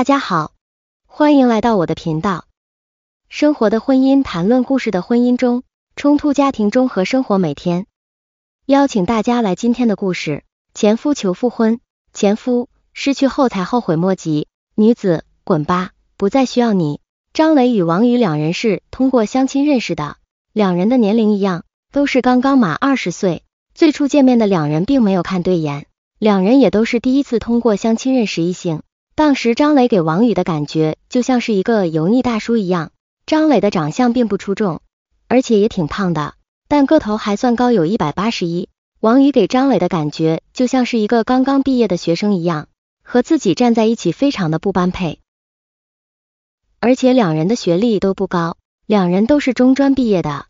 大家好，欢迎来到我的频道。生活的婚姻，谈论故事的婚姻中，冲突家庭中和生活每天。邀请大家来今天的故事：前夫求复婚，前夫失去后才后悔莫及，女子滚吧，不再需要你。张磊与王宇两人是通过相亲认识的，两人的年龄一样，都是刚刚满二十岁。最初见面的两人并没有看对眼，两人也都是第一次通过相亲认识异性。当时张磊给王宇的感觉就像是一个油腻大叔一样。张磊的长相并不出众，而且也挺胖的，但个头还算高，有一百八十一。王宇给张磊的感觉就像是一个刚刚毕业的学生一样，和自己站在一起非常的不般配。而且两人的学历都不高，两人都是中专毕业的，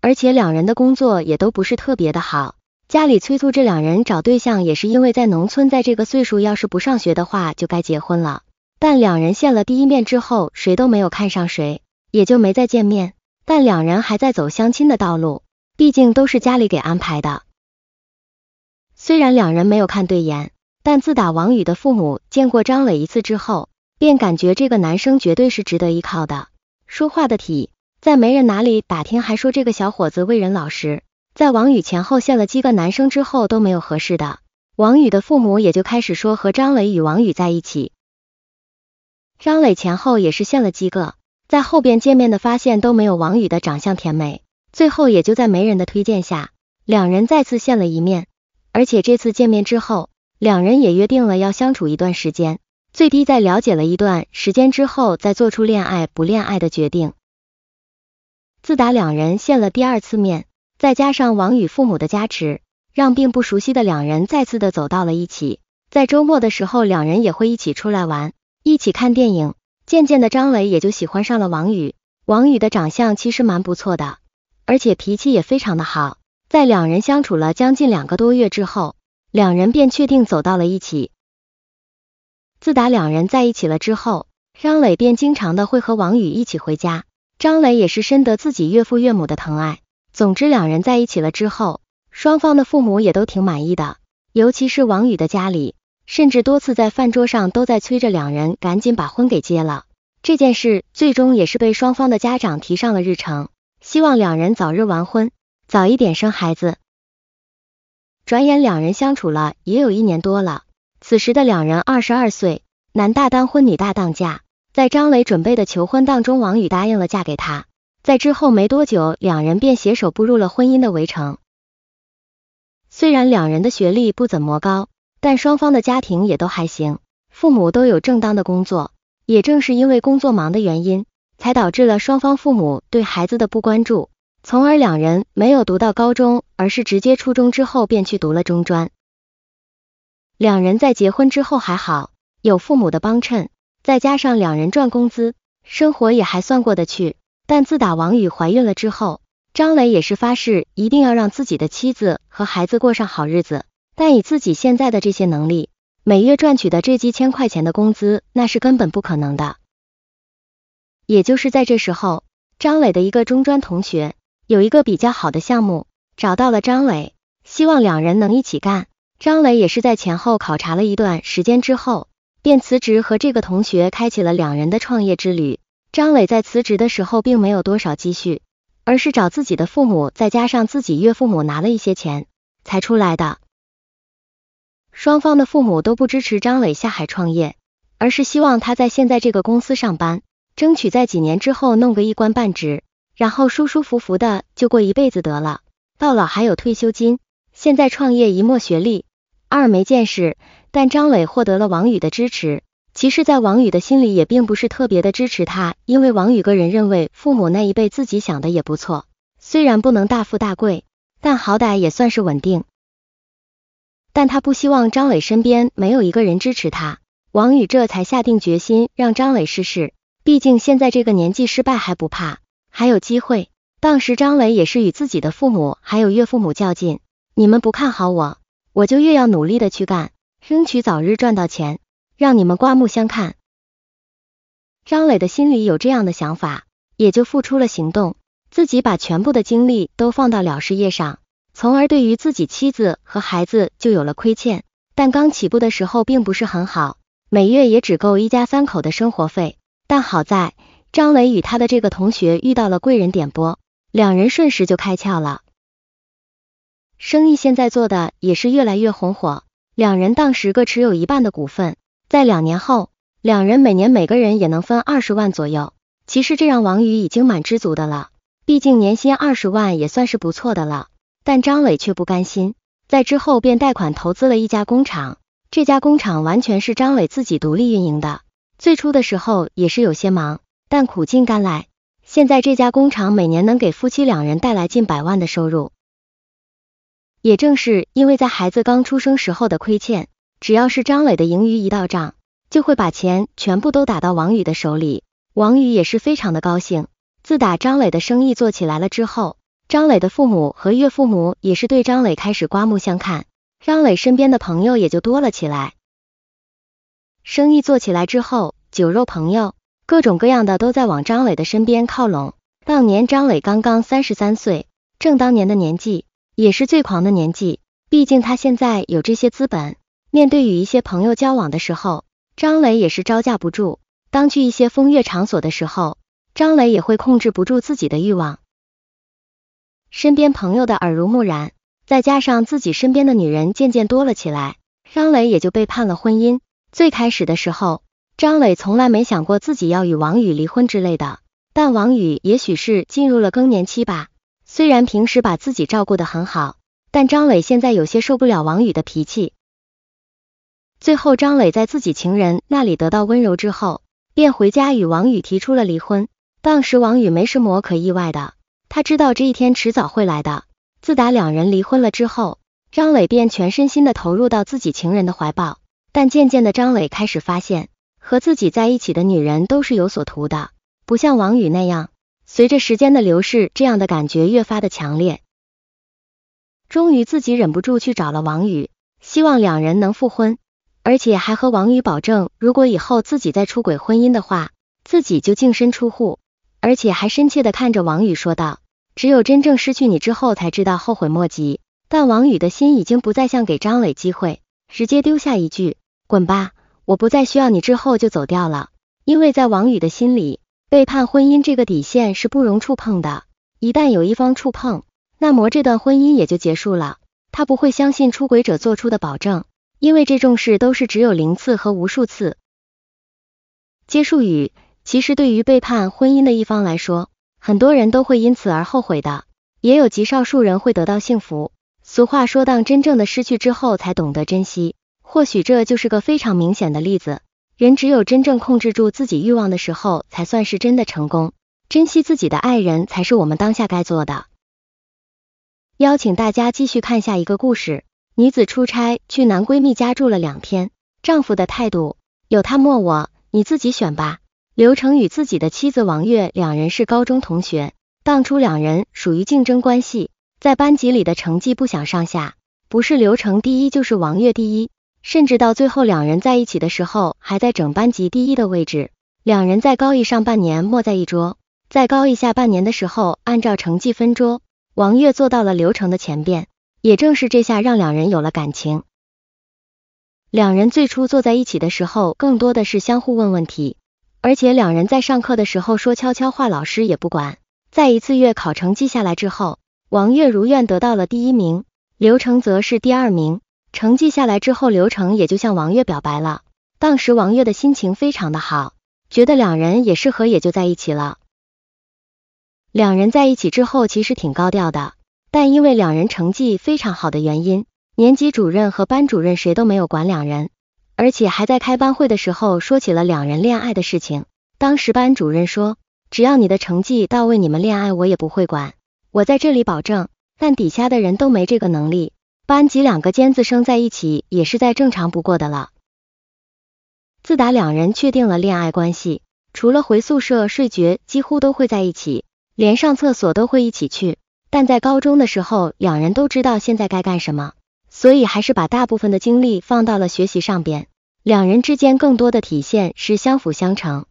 而且两人的工作也都不是特别的好。家里催促这两人找对象，也是因为在农村，在这个岁数，要是不上学的话，就该结婚了。但两人见了第一面之后，谁都没有看上谁，也就没再见面。但两人还在走相亲的道路，毕竟都是家里给安排的。虽然两人没有看对眼，但自打王宇的父母见过张磊一次之后，便感觉这个男生绝对是值得依靠的。说话的体，在媒人哪里打听，还说这个小伙子为人老实。在王宇前后现了几个男生之后都没有合适的，王宇的父母也就开始说和张磊与王宇在一起。张磊前后也是现了几个，在后边见面的发现都没有王宇的长相甜美，最后也就在媒人的推荐下，两人再次见了一面，而且这次见面之后，两人也约定了要相处一段时间，最低在了解了一段时间之后再做出恋爱不恋爱的决定。自打两人见了第二次面。再加上王宇父母的加持，让并不熟悉的两人再次的走到了一起。在周末的时候，两人也会一起出来玩，一起看电影。渐渐的，张磊也就喜欢上了王宇。王宇的长相其实蛮不错的，而且脾气也非常的好。在两人相处了将近两个多月之后，两人便确定走到了一起。自打两人在一起了之后，张磊便经常的会和王宇一起回家。张磊也是深得自己岳父岳母的疼爱。总之，两人在一起了之后，双方的父母也都挺满意的，尤其是王宇的家里，甚至多次在饭桌上都在催着两人赶紧把婚给结了。这件事最终也是被双方的家长提上了日程，希望两人早日完婚，早一点生孩子。转眼两人相处了也有一年多了，此时的两人二十二岁，男大当婚，女大当嫁，在张磊准备的求婚当中，王宇答应了嫁给他。在之后没多久，两人便携手步入了婚姻的围城。虽然两人的学历不怎么高，但双方的家庭也都还行，父母都有正当的工作。也正是因为工作忙的原因，才导致了双方父母对孩子的不关注，从而两人没有读到高中，而是直接初中之后便去读了中专。两人在结婚之后还好，有父母的帮衬，再加上两人赚工资，生活也还算过得去。但自打王宇怀孕了之后，张磊也是发誓一定要让自己的妻子和孩子过上好日子。但以自己现在的这些能力，每月赚取的这几千块钱的工资，那是根本不可能的。也就是在这时候，张磊的一个中专同学有一个比较好的项目，找到了张磊，希望两人能一起干。张磊也是在前后考察了一段时间之后，便辞职和这个同学开启了两人的创业之旅。张磊在辞职的时候，并没有多少积蓄，而是找自己的父母，再加上自己岳父母拿了一些钱，才出来的。双方的父母都不支持张磊下海创业，而是希望他在现在这个公司上班，争取在几年之后弄个一官半职，然后舒舒服服的就过一辈子得了，到老还有退休金。现在创业一没学历，二没见识，但张磊获得了王宇的支持。其实，在王宇的心里也并不是特别的支持他，因为王宇个人认为，父母那一辈自己想的也不错，虽然不能大富大贵，但好歹也算是稳定。但他不希望张磊身边没有一个人支持他，王宇这才下定决心让张磊试试，毕竟现在这个年纪失败还不怕，还有机会。当时张磊也是与自己的父母还有岳父母较劲，你们不看好我，我就越要努力的去干，争取早日赚到钱。让你们刮目相看。张磊的心里有这样的想法，也就付出了行动，自己把全部的精力都放到了事业上，从而对于自己妻子和孩子就有了亏欠。但刚起步的时候并不是很好，每月也只够一家三口的生活费。但好在张磊与他的这个同学遇到了贵人点拨，两人瞬时就开窍了，生意现在做的也是越来越红火。两人当时各持有一半的股份。在两年后，两人每年每个人也能分二十万左右。其实这让王宇已经蛮知足的了，毕竟年薪二十万也算是不错的了。但张伟却不甘心，在之后便贷款投资了一家工厂，这家工厂完全是张伟自己独立运营的。最初的时候也是有些忙，但苦尽甘来，现在这家工厂每年能给夫妻两人带来近百万的收入。也正是因为在孩子刚出生时候的亏欠。只要是张磊的盈余一到账，就会把钱全部都打到王宇的手里。王宇也是非常的高兴。自打张磊的生意做起来了之后，张磊的父母和岳父母也是对张磊开始刮目相看，张磊身边的朋友也就多了起来。生意做起来之后，酒肉朋友各种各样的都在往张磊的身边靠拢。当年张磊刚刚三十三岁，正当年的年纪，也是最狂的年纪。毕竟他现在有这些资本。面对与一些朋友交往的时候，张磊也是招架不住。当去一些风月场所的时候，张磊也会控制不住自己的欲望。身边朋友的耳濡目染，再加上自己身边的女人渐渐多了起来，张磊也就背叛了婚姻。最开始的时候，张磊从来没想过自己要与王宇离婚之类的。但王宇也许是进入了更年期吧，虽然平时把自己照顾的很好，但张磊现在有些受不了王宇的脾气。最后，张磊在自己情人那里得到温柔之后，便回家与王宇提出了离婚。当时，王宇没什么可意外的，他知道这一天迟早会来的。自打两人离婚了之后，张磊便全身心的投入到自己情人的怀抱。但渐渐的，张磊开始发现，和自己在一起的女人都是有所图的，不像王宇那样。随着时间的流逝，这样的感觉越发的强烈。终于，自己忍不住去找了王宇，希望两人能复婚。而且还和王宇保证，如果以后自己再出轨婚姻的话，自己就净身出户。而且还深切的看着王宇说道，只有真正失去你之后，才知道后悔莫及。但王宇的心已经不再像给张磊机会，直接丢下一句，滚吧，我不再需要你之后就走掉了。因为在王宇的心里，背叛婚姻这个底线是不容触碰的，一旦有一方触碰，那么这段婚姻也就结束了。他不会相信出轨者做出的保证。因为这种事都是只有零次和无数次，接术语。其实对于背叛婚姻的一方来说，很多人都会因此而后悔的，也有极少数人会得到幸福。俗话说，当真正的失去之后，才懂得珍惜。或许这就是个非常明显的例子。人只有真正控制住自己欲望的时候，才算是真的成功。珍惜自己的爱人，才是我们当下该做的。邀请大家继续看下一个故事。女子出差去男闺蜜家住了两天，丈夫的态度有他没我，你自己选吧。刘成与自己的妻子王月两人是高中同学，当初两人属于竞争关系，在班级里的成绩不相上下，不是刘成第一就是王月第一，甚至到最后两人在一起的时候还在整班级第一的位置。两人在高一上半年没在一桌，在高一下半年的时候按照成绩分桌，王月坐到了刘成的前边。也正是这下让两人有了感情。两人最初坐在一起的时候，更多的是相互问问题，而且两人在上课的时候说悄悄话，老师也不管。在一次月考成绩下来之后，王月如愿得到了第一名，刘成则是第二名。成绩下来之后，刘成也就向王月表白了。当时王月的心情非常的好，觉得两人也适合，也就在一起了。两人在一起之后，其实挺高调的。但因为两人成绩非常好的原因，年级主任和班主任谁都没有管两人，而且还在开班会的时候说起了两人恋爱的事情。当时班主任说，只要你的成绩到位，你们恋爱我也不会管，我在这里保证。但底下的人都没这个能力，班级两个尖子生在一起也是再正常不过的了。自打两人确定了恋爱关系，除了回宿舍睡觉，几乎都会在一起，连上厕所都会一起去。但在高中的时候，两人都知道现在该干什么，所以还是把大部分的精力放到了学习上边。两人之间更多的体现是相辅相成。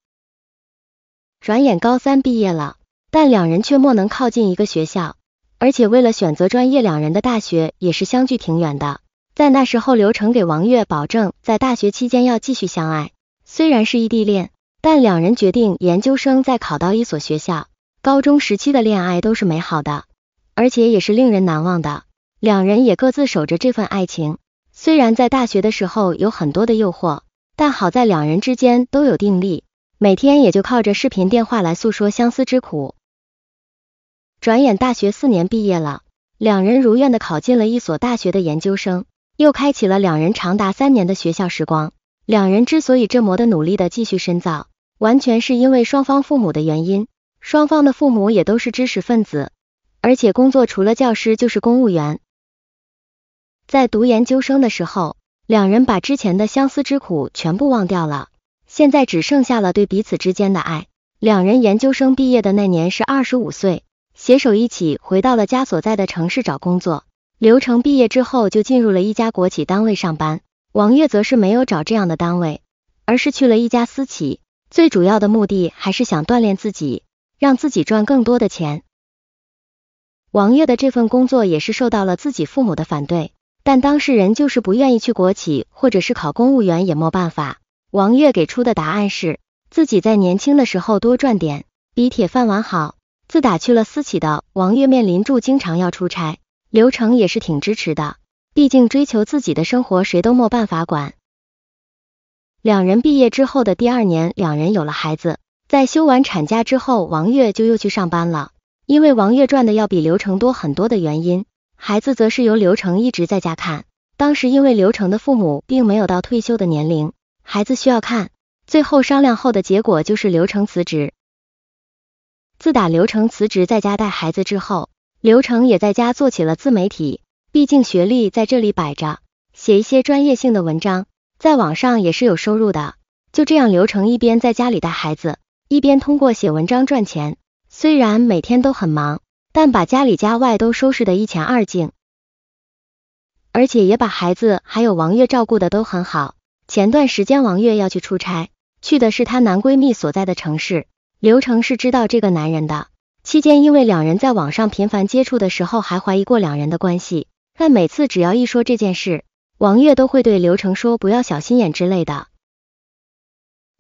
转眼高三毕业了，但两人却莫能靠近一个学校，而且为了选择专业，两人的大学也是相距挺远的。在那时候，刘成给王月保证，在大学期间要继续相爱，虽然是异地恋，但两人决定研究生再考到一所学校。高中时期的恋爱都是美好的。而且也是令人难忘的。两人也各自守着这份爱情，虽然在大学的时候有很多的诱惑，但好在两人之间都有定力，每天也就靠着视频电话来诉说相思之苦。转眼大学四年毕业了，两人如愿的考进了一所大学的研究生，又开启了两人长达三年的学校时光。两人之所以这么的努力的继续深造，完全是因为双方父母的原因，双方的父母也都是知识分子。而且工作除了教师就是公务员。在读研究生的时候，两人把之前的相思之苦全部忘掉了，现在只剩下了对彼此之间的爱。两人研究生毕业的那年是二十五岁，携手一起回到了家所在的城市找工作。刘成毕业之后就进入了一家国企单位上班，王月则是没有找这样的单位，而是去了一家私企，最主要的目的还是想锻炼自己，让自己赚更多的钱。王月的这份工作也是受到了自己父母的反对，但当事人就是不愿意去国企或者是考公务员也没办法。王月给出的答案是自己在年轻的时候多赚点，比铁饭碗好。自打去了私企的王月面临住经常要出差，刘成也是挺支持的，毕竟追求自己的生活谁都没办法管。两人毕业之后的第二年，两人有了孩子，在休完产假之后，王月就又去上班了。因为王月赚的要比刘成多很多的原因，孩子则是由刘成一直在家看。当时因为刘成的父母并没有到退休的年龄，孩子需要看，最后商量后的结果就是刘成辞职。自打刘成辞职在家带孩子之后，刘成也在家做起了自媒体，毕竟学历在这里摆着，写一些专业性的文章，在网上也是有收入的。就这样，刘成一边在家里带孩子，一边通过写文章赚钱。虽然每天都很忙，但把家里家外都收拾得一干二净，而且也把孩子还有王月照顾的都很好。前段时间王月要去出差，去的是她男闺蜜所在的城市。刘成是知道这个男人的，期间因为两人在网上频繁接触的时候，还怀疑过两人的关系，但每次只要一说这件事，王月都会对刘成说不要小心眼之类的。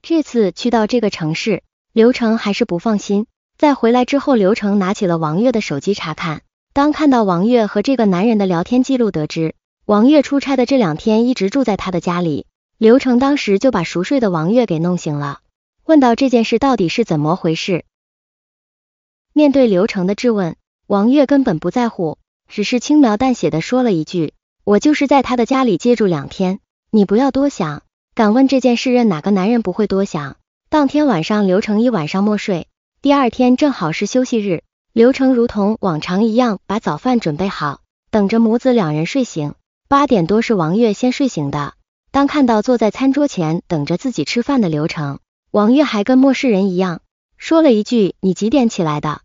这次去到这个城市，刘成还是不放心。在回来之后，刘成拿起了王月的手机查看，当看到王月和这个男人的聊天记录，得知王月出差的这两天一直住在他的家里。刘成当时就把熟睡的王月给弄醒了，问到这件事到底是怎么回事。面对刘成的质问，王月根本不在乎，只是轻描淡写的说了一句：“我就是在他的家里借住两天，你不要多想。”敢问这件事，任哪个男人不会多想？当天晚上，刘成一晚上没睡。第二天正好是休息日，刘成如同往常一样把早饭准备好，等着母子两人睡醒。八点多是王月先睡醒的，当看到坐在餐桌前等着自己吃饭的刘成，王月还跟陌生人一样，说了一句：“你几点起来的？”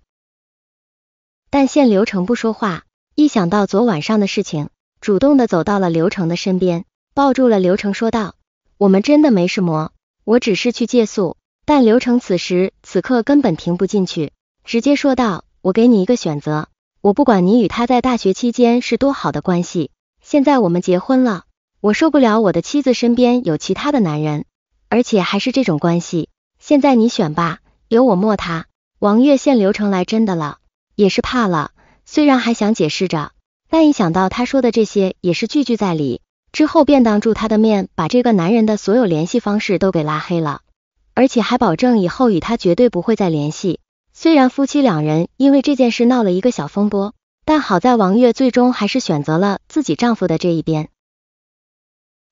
但见刘成不说话，一想到昨晚上的事情，主动的走到了刘成的身边，抱住了刘成，说道：“我们真的没什么，我只是去借宿。”但刘成此时此刻根本停不进去，直接说道：“我给你一个选择，我不管你与他在大学期间是多好的关系，现在我们结婚了，我受不了我的妻子身边有其他的男人，而且还是这种关系。现在你选吧，有我莫他。”王月见刘成来真的了，也是怕了，虽然还想解释着，但一想到他说的这些也是句句在理，之后便当住他的面把这个男人的所有联系方式都给拉黑了。而且还保证以后与他绝对不会再联系。虽然夫妻两人因为这件事闹了一个小风波，但好在王月最终还是选择了自己丈夫的这一边。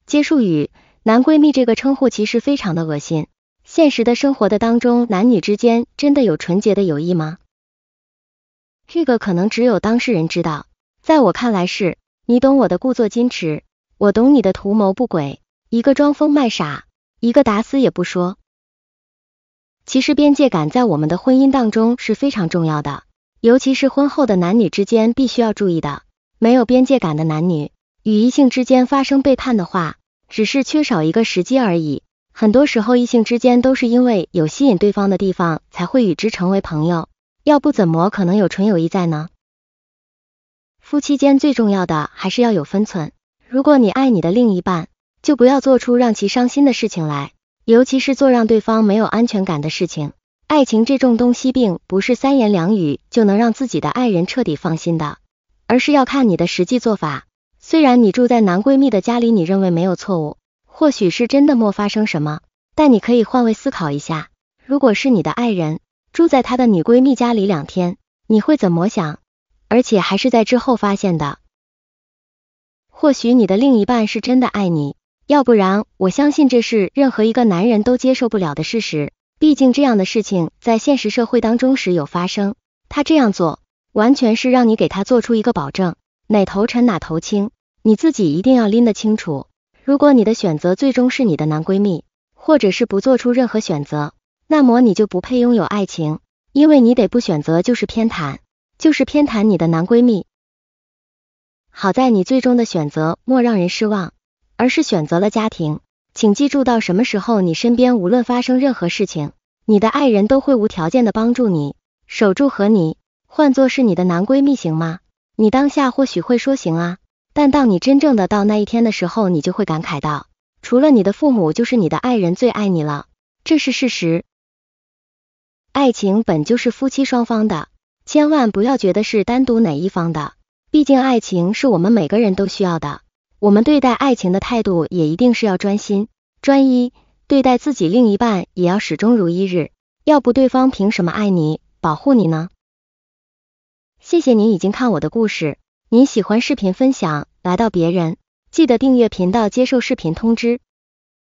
接束语“男闺蜜”这个称呼其实非常的恶心。现实的生活的当中，男女之间真的有纯洁的友谊吗？这个可能只有当事人知道。在我看来是，你懂我的故作矜持，我懂你的图谋不轨。一个装疯卖傻，一个打死也不说。其实边界感在我们的婚姻当中是非常重要的，尤其是婚后的男女之间必须要注意的。没有边界感的男女，与异性之间发生背叛的话，只是缺少一个时机而已。很多时候异性之间都是因为有吸引对方的地方，才会与之成为朋友，要不怎么可能有纯友谊在呢？夫妻间最重要的还是要有分寸。如果你爱你的另一半，就不要做出让其伤心的事情来。尤其是做让对方没有安全感的事情，爱情这种东西并不是三言两语就能让自己的爱人彻底放心的，而是要看你的实际做法。虽然你住在男闺蜜的家里，你认为没有错误，或许是真的没发生什么，但你可以换位思考一下，如果是你的爱人住在他的女闺蜜家里两天，你会怎么想？而且还是在之后发现的，或许你的另一半是真的爱你。要不然，我相信这是任何一个男人都接受不了的事实。毕竟这样的事情在现实社会当中时有发生。他这样做，完全是让你给他做出一个保证，哪头沉哪头轻，你自己一定要拎得清楚。如果你的选择最终是你的男闺蜜，或者是不做出任何选择，那么你就不配拥有爱情，因为你得不选择就是偏袒，就是偏袒你的男闺蜜。好在你最终的选择莫让人失望。而是选择了家庭，请记住到什么时候，你身边无论发生任何事情，你的爱人都会无条件的帮助你，守住和你。换做是你的男闺蜜行吗？你当下或许会说行啊，但当你真正的到那一天的时候，你就会感慨到，除了你的父母，就是你的爱人最爱你了，这是事实。爱情本就是夫妻双方的，千万不要觉得是单独哪一方的，毕竟爱情是我们每个人都需要的。我们对待爱情的态度也一定是要专心专一，对待自己另一半也要始终如一日，要不对方凭什么爱你、保护你呢？谢谢您已经看我的故事，您喜欢视频分享来到别人，记得订阅频道，接受视频通知。